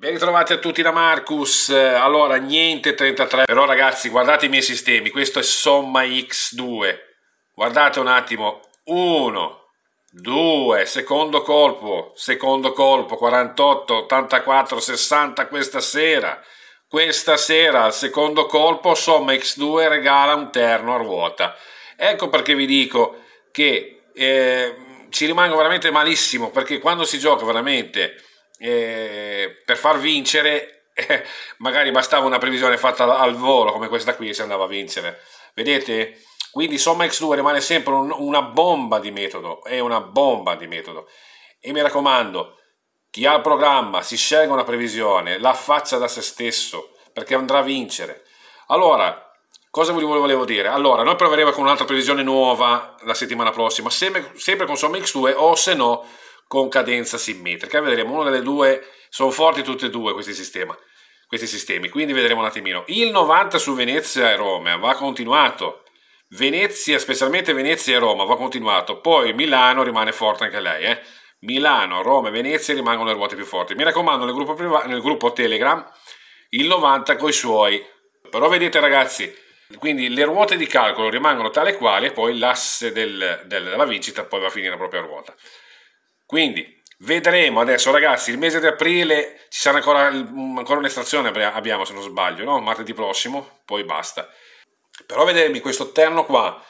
Ben ritrovati a tutti da Marcus, eh, allora niente 33, però ragazzi guardate i miei sistemi, questo è somma x2, guardate un attimo, 1, 2, secondo colpo, secondo colpo, 48, 84, 60 questa sera, questa sera al secondo colpo somma x2 regala un terno a ruota, ecco perché vi dico che eh, ci rimango veramente malissimo, perché quando si gioca veramente eh, per far vincere eh, magari bastava una previsione fatta al volo come questa qui e si andava a vincere. Vedete? Quindi somma X2 rimane sempre un, una bomba di metodo, è una bomba di metodo. E mi raccomando, chi ha il programma si scelga una previsione, la faccia da se stesso, perché andrà a vincere. Allora, Cosa volevo dire? Allora, noi proveremo con un'altra previsione nuova la settimana prossima, sempre, sempre con somma X2 o se no con cadenza simmetrica. Vedremo una delle due, sono forti tutte e due questi sistemi, questi sistemi, quindi vedremo un attimino. Il 90 su Venezia e Roma va continuato. Venezia, specialmente Venezia e Roma, va continuato. Poi Milano rimane forte anche lei, eh. Milano, Roma e Venezia rimangono le ruote più forti. Mi raccomando, nel gruppo, nel gruppo Telegram il 90 con i suoi. Però vedete ragazzi, quindi le ruote di calcolo rimangono tale quali e poi l'asse del, del, della vincita poi va a finire la propria ruota. Quindi vedremo adesso ragazzi, il mese di aprile ci sarà ancora, mm, ancora un'estrazione, abbiamo se non sbaglio, no? martedì prossimo, poi basta. Però vedermi questo terno qua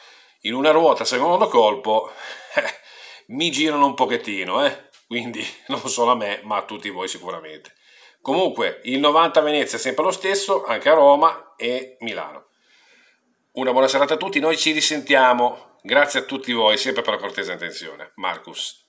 in una ruota secondo colpo eh, mi girano un pochettino, eh? quindi non solo a me ma a tutti voi sicuramente. Comunque il 90 Venezia è sempre lo stesso, anche a Roma e Milano. Una buona serata a tutti, noi ci risentiamo. Grazie a tutti voi, sempre per la cortesa intenzione. Marcus.